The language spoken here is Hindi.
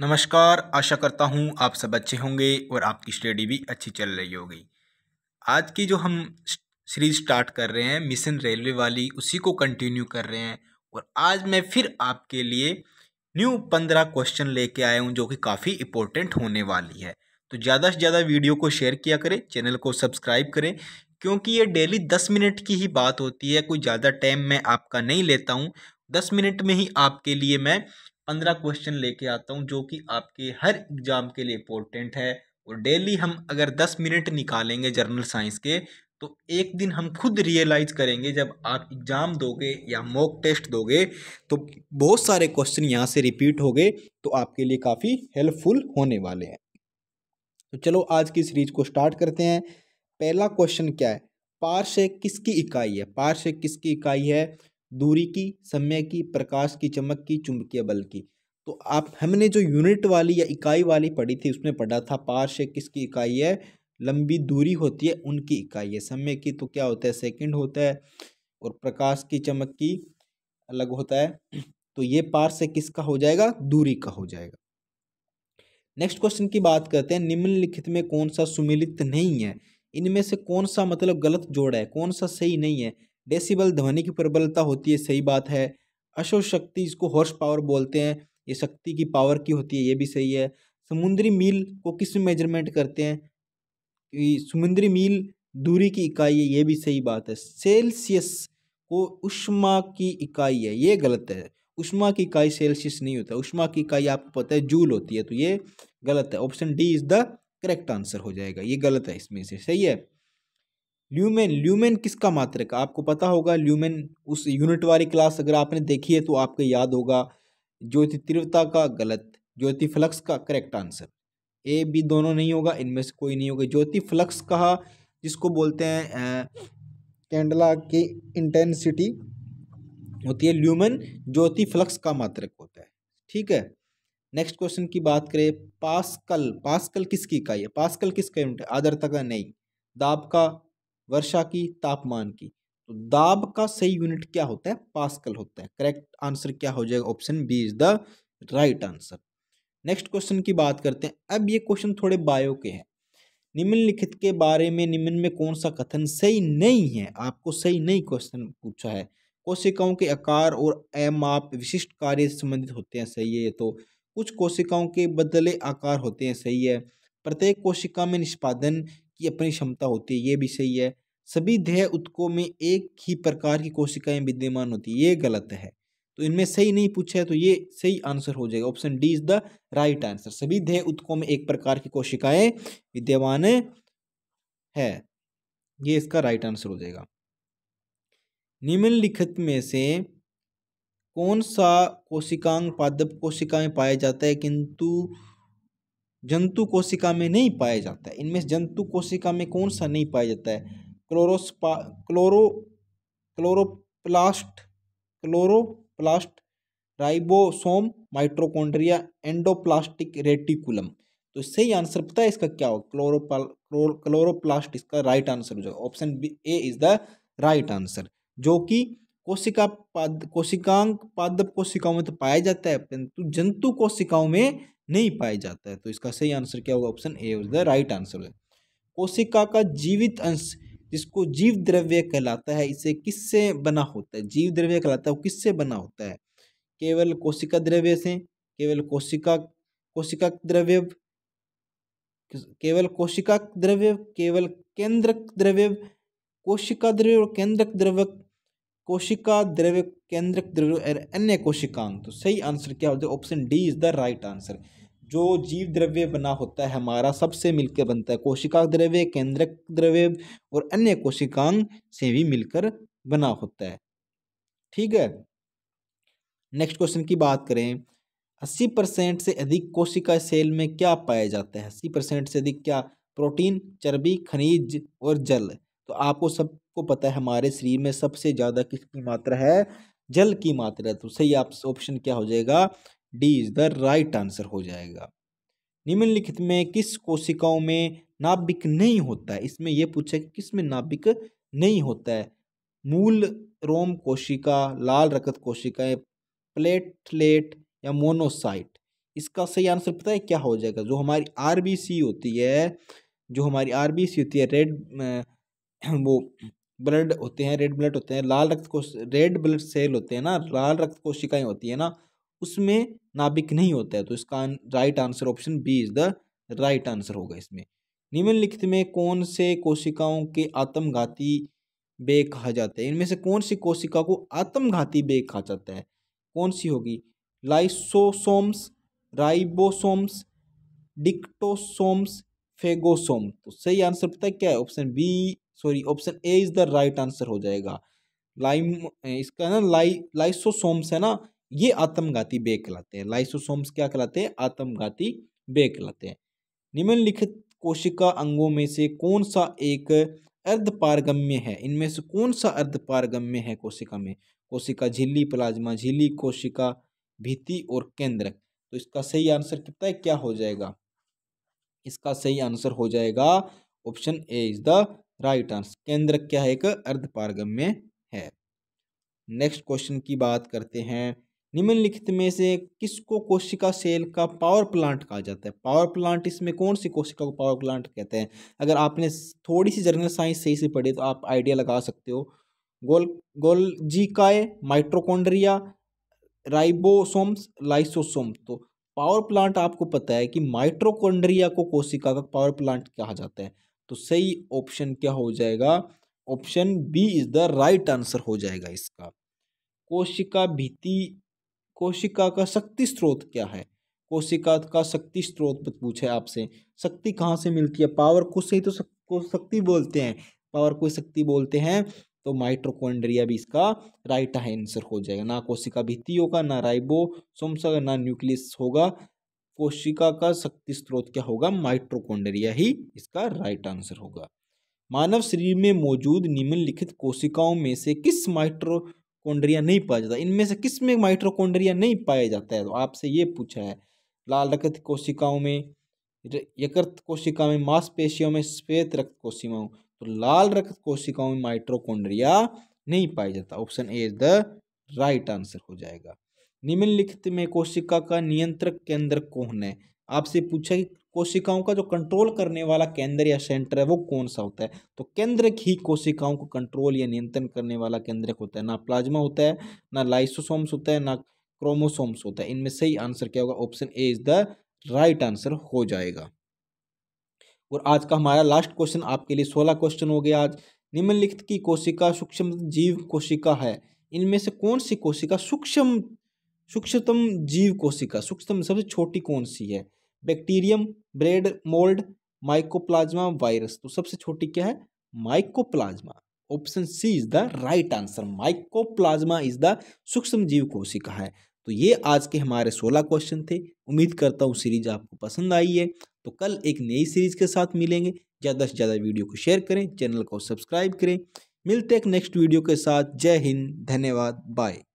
नमस्कार आशा करता हूँ आप सब अच्छे होंगे और आपकी स्टडी भी अच्छी चल रही होगी आज की जो हम सीरीज स्टार्ट कर रहे हैं मिशन रेलवे वाली उसी को कंटिन्यू कर रहे हैं और आज मैं फिर आपके लिए न्यू पंद्रह क्वेश्चन लेके आया हूँ जो कि काफ़ी इंपॉर्टेंट होने वाली है तो ज़्यादा से ज़्यादा वीडियो को शेयर किया करें चैनल को सब्सक्राइब करें क्योंकि ये डेली दस मिनट की ही बात होती है कोई ज़्यादा टाइम मैं आपका नहीं लेता हूँ दस मिनट में ही आपके लिए मैं पंद्रह क्वेश्चन लेके आता हूँ जो कि आपके हर एग्ज़ाम के लिए इम्पोर्टेंट है और डेली हम अगर दस मिनट निकालेंगे जर्नल साइंस के तो एक दिन हम खुद रियलाइज़ करेंगे जब आप एग्ज़ाम दोगे या मॉक टेस्ट दोगे तो बहुत सारे क्वेश्चन यहाँ से रिपीट हो गए तो आपके लिए काफ़ी हेल्पफुल होने वाले हैं तो चलो आज की सीरीज को स्टार्ट करते हैं पहला क्वेश्चन क्या है पार्श्व किसकी इकाई है पार्श्व किसकी इकाई है दूरी की समय की प्रकाश की चमक की चुंबकीय बल की तो आप हमने जो यूनिट वाली या इकाई वाली पढ़ी थी उसमें पढ़ा था पार्श्व किसकी इकाई है लंबी दूरी होती है उनकी इकाई है समय की तो क्या होता है सेकंड होता है और प्रकाश की चमक की अलग होता है तो ये पार्श्व किसका हो जाएगा दूरी का हो जाएगा नेक्स्ट क्वेश्चन की बात करते हैं निम्नलिखित में कौन सा सुमिलित नहीं है इनमें से कौन सा मतलब गलत जोड़ है कौन सा सही नहीं है डेसिबल ध्वनि की प्रबलता होती है सही बात है अशो शक्ति इसको हॉर्स पावर बोलते हैं ये शक्ति की पावर की होती है ये भी सही है समुद्री मील को किस में मेजरमेंट करते हैं समुद्री मील दूरी की इकाई है ये भी सही बात है सेल्सियस को उष्मा की इकाई है ये गलत है उष्मा की इकाई सेल्सियस नहीं होता उष्मा की इकाई आपको पता है जूल होती है तो ये गलत है option D is the correct answer हो जाएगा ये गलत है इसमें से सही है ल्यूमेन ल्यूमेन किसका मात्रक आपको पता होगा ल्यूमेन उस यूनिट वाली क्लास अगर आपने देखी है तो आपको याद होगा ज्योति तीव्रता का गलत ज्योति फ्लक्स का करेक्ट आंसर ए बी दोनों नहीं होगा इनमें से कोई नहीं होगा ज्योति फ्लक्स कहा जिसको बोलते हैं कैंडला की इंटेंसिटी होती है ल्यूमन ज्योति फ्लक्स का मात्रक होता है ठीक है नेक्स्ट क्वेश्चन की बात करें पास्कल पास्कल किसकी इकाई है पास्कल किसका यूनिट है आदरता का नहीं दाब का वर्षा की तापमान की तो दाब का सही यूनिट क्या होता है पास्कल होता है करेक्ट आंसर क्या हो जाएगा option B is the right answer next question की बात करते हैं अब ये क्वेश्चन थोड़े बायो के हैं निम्नलिखित के बारे में निम्न में कौन सा कथन सही नहीं है आपको सही नहीं क्वेश्चन पूछा है कोशिकाओं के आकार और एम आप विशिष्ट कार्य से संबंधित होते हैं सही है तो कुछ कोशिकाओं के बदले आकार होते हैं सही है प्रत्येक कोशिका में निष्पादन की अपनी क्षमता होती है ये भी सही है सभी देह उत्कों में एक ही प्रकार की कोशिकाएं विद्यमान होती है ये गलत है तो इनमें सही नहीं पूछा है तो ये सही आंसर हो जाएगा option D is the right answer सभी देह उत्कों में एक प्रकार की कोशिकाएं विद्यमान है ये इसका राइट आंसर हो जाएगा निम्नलिखित में से कौन सा कोशिकांग पादप कोशिका में पाया जाता है किंतु जंतु कोशिका में नहीं पाया जाता है इनमें जंतु कोशिका में कौन सा नहीं पाया जाता है क्लोरोस्पा chloro chloroplast chloroplast ribosome mitochondria endoplastic reticulum तो सही आंसर पता है इसका क्या होगा क्लोरो क्लोरोप्लास्ट इसका राइट आंसर हो जाएगा option B A is the right answer जो कि कोशिका पाद कोशिकांग पादप कोशिकाओं में तो पाया जाता है परंतु जंतु कोशिकाओं में नहीं पाया जाता है तो इसका सही आंसर क्या होगा option A is the right answer कोशिका का जीवित अंश जिसको जीव द्रव्य कहलाता है इसे किससे बना होता है जीव द्रव्य कहलाता है वो किससे बना होता है केवल कोशिका द्रव्य से केवल कोशिका कोशिका द्रव्य केवल कोशिका द्रव्य केवल केंद्रक द्रव्य कोशिका द्रव्य और केंद्रक द्रव्य कोशिका द्रव्य केंद्रक द्रव्य अन्य कोशिकांग तो सही आंसर क्या होता है option D is the right answer जो जीव द्रव्य बना होता है हमारा सबसे मिलकर बनता है कोशिका द्रव्य केंद्रक द्रव्य और अन्य कोशिकांग से भी मिलकर बना होता है ठीक है नेक्स्ट क्वेश्चन की बात करें अस्सी परसेंट से अधिक कोशिका सेल में क्या पाया जाता है अस्सी परसेंट से अधिक क्या प्रोटीन चर्बी खनिज और जल तो आपको सब आपको पता है हमारे शरीर में सबसे ज़्यादा किसकी मात्रा है जल की मात्रा तो सही आप ऑप्शन क्या हो जाएगा D is the right answer हो जाएगा निम्नलिखित में किस कोशिकाओं में नाभिक नहीं होता है इसमें यह पूछा कि किस में नाभिक नहीं होता है मूल रोम कोशिका लाल रक्त कोशिकाएं प्लेटलेट या मोनोसाइट इसका सही आंसर पता है क्या हो जाएगा जो हमारी आरबीसी होती है जो हमारी आरबीसी होती है रेड वो ब्लड होते हैं रेड ब्लड होते हैं लाल रक्त कोश रेड ब्लड सेल होते हैं ना लाल रक्त कोशिकाएं होती है ना उसमें नाभिक नहीं होता है तो इसका right answer option B is the right answer होगा इसमें निम्नलिखित में कौन से कोशिकाओं के आत्मघाती बे कहा जाता है इनमें से कौन सी कोशिका को आत्मघाती बे कहा जाता है कौन सी होगी लाइसोसोम्स राइबोसोम्स डिक्टोसोम्स फेगोसोम तो सही आंसर पता है क्या है option B sorry option A is the right answer हो जाएगा लाइम इसका ना लाइ लाइसोसोम्स है ना ये आत्मघाती बे कहलाते हैं लाइसोसोम्स क्या कहलाते हैं आत्मघाती बे कहलाते हैं निम्नलिखित कोशिका अंगों में से कौन सा एक अर्धपारगम्य है इनमें से कौन सा अर्धपारगम्य है कोशिका में कोशिका झिल्ली प्लाज्मा झिल्ली कोशिका भीति और केंद्र तो इसका सही आंसर कितना है क्या हो जाएगा इसका सही आंसर हो जाएगा option A is the right answer केंद्र क्या है एक अर्धपारगम्य है नेक्स्ट क्वेश्चन की बात करते हैं निम्नलिखित में से किसको कोशिका सेल का पावर प्लांट कहा जाता है पावर प्लांट इसमें कौन सी कोशिका को पावर प्लांट कहते हैं अगर आपने थोड़ी सी जर्नल साइंस सही से पढ़ी तो आप आइडिया लगा सकते हो गोल गोल्जिकाए माइट्रोकोंड्रिया राइबोसोम्स लाइसोसोम तो पावर प्लांट आपको पता है कि माइट्रोकोंड्रिया को कोशिका का पावर प्लांट कहा जाता है तो सही ऑप्शन क्या हो जाएगा option B is the right answer हो जाएगा इसका कोशिका भीति कोशिका का शक्ति स्रोत क्या है कोशिका का शक्ति स्रोत पूछे आपसे शक्ति कहाँ से मिलती है पावर को से ही तो शक्ति बोलते हैं पावर को शक्ति बोलते हैं तो माइट्रोकोन्ड्रिया भी इसका राइट आंसर हो जाएगा ना कोशिका भीति होगा ना राइबो सोमसा ना न्यूक्लियस होगा कोशिका का शक्ति स्रोत क्या होगा माइट्रोकोंड्रिया ही इसका राइट आंसर होगा मानव शरीर में मौजूद निम्नलिखित कोशिकाओं में से किस माइट्रोकोंड्रिया नहीं पाया जाता इनमें से किस में माइट्रोकोंड्रिया नहीं पाया जाता है तो आपसे ये पूछा है लाल रक्त कोशिकाओं में यकृत कोशिका में मांसपेशियों में श्वेत रक्त कोशिकाओं तो लाल रक्त कोशिकाओं में माइट्रोकोंड्रिया नहीं पाया जाता option A is the right answer हो जाएगा निम्नलिखित में कोशिका का नियंत्रक केंद्र कौन है आपसे पूछा कि कोशिकाओं का जो कंट्रोल करने वाला केंद्र या सेंटर है वो कौन सा होता है तो केंद्र ही कोशिकाओं को कंट्रोल या नियंत्रण करने वाला केंद्र होता है ना प्लाज्मा होता है ना लाइसोसोम्स होता है ना क्रोमोसोम्स होता है इनमें सही आंसर क्या होगा option A is the right answer हो जाएगा और आज का हमारा लास्ट क्वेश्चन आपके लिए सोलह क्वेश्चन हो गया आज निम्नलिखित की कोशिका सूक्ष्म जीव कोशिका है इनमें से कौन सी कोशिका सूक्ष्म सूक्ष्मतम जीव कोशिका सूक्ष्मतम सबसे छोटी कौन सी है bacterium bread mould mycoplasma virus तो सबसे छोटी क्या है mycoplasma option C is the right answer mycoplasma is the सूक्ष्म जीव कोशिका है तो ये आज के हमारे सोलह क्वेश्चन थे उम्मीद करता हूँ सीरीज आपको पसंद आई है तो कल एक नई सीरीज के साथ मिलेंगे ज़्यादा से ज़्यादा वीडियो को शेयर करें चैनल को सब्सक्राइब करें मिलते हैं नेक्स्ट वीडियो के साथ जय हिंद धन्यवाद बाय